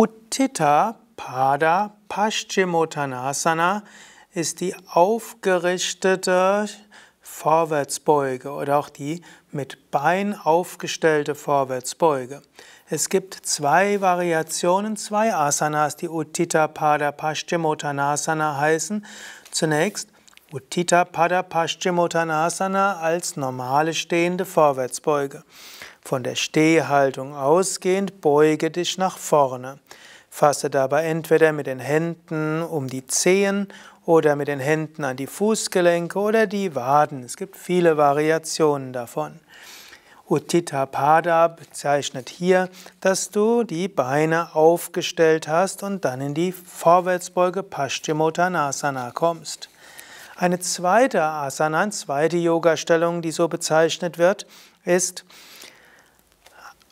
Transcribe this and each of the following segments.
Uttita Pada Paschimottanasana ist die aufgerichtete Vorwärtsbeuge oder auch die mit Bein aufgestellte Vorwärtsbeuge. Es gibt zwei Variationen, zwei Asanas, die Uttita Pada Paschimottanasana heißen. Zunächst Uttita Pada Paschimottanasana als normale stehende Vorwärtsbeuge. Von der Stehhaltung ausgehend beuge dich nach vorne. Fasse dabei entweder mit den Händen um die Zehen oder mit den Händen an die Fußgelenke oder die Waden. Es gibt viele Variationen davon. Uttitapada bezeichnet hier, dass du die Beine aufgestellt hast und dann in die Vorwärtsbeuge Paschimottanasana kommst. Eine zweite Asana, eine zweite Yogastellung, die so bezeichnet wird, ist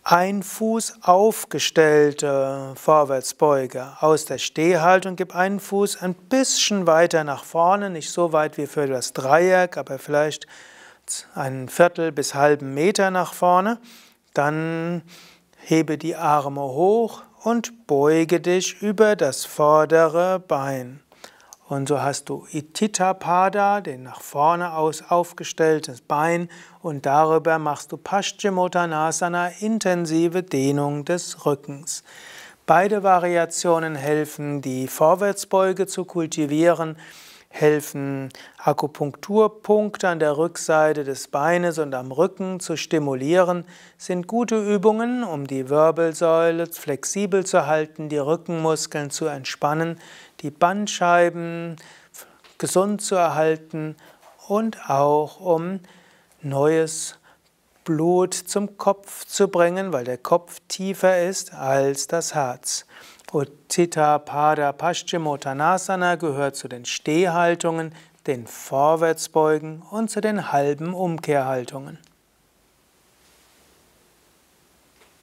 ein Fuß aufgestellte Vorwärtsbeuge. Aus der Stehhaltung gib einen Fuß ein bisschen weiter nach vorne, nicht so weit wie für das Dreieck, aber vielleicht einen Viertel bis halben Meter nach vorne. Dann hebe die Arme hoch und beuge dich über das vordere Bein. Und so hast du Itittapada, den nach vorne aus aufgestelltes Bein, und darüber machst du Paschimottanasana, intensive Dehnung des Rückens. Beide Variationen helfen, die Vorwärtsbeuge zu kultivieren, helfen, Akupunkturpunkte an der Rückseite des Beines und am Rücken zu stimulieren, sind gute Übungen, um die Wirbelsäule flexibel zu halten, die Rückenmuskeln zu entspannen, die Bandscheiben gesund zu erhalten und auch um neues Blut zum Kopf zu bringen, weil der Kopf tiefer ist als das Herz. Uttita Pada Paschimottanasana gehört zu den Stehhaltungen, den Vorwärtsbeugen und zu den halben Umkehrhaltungen.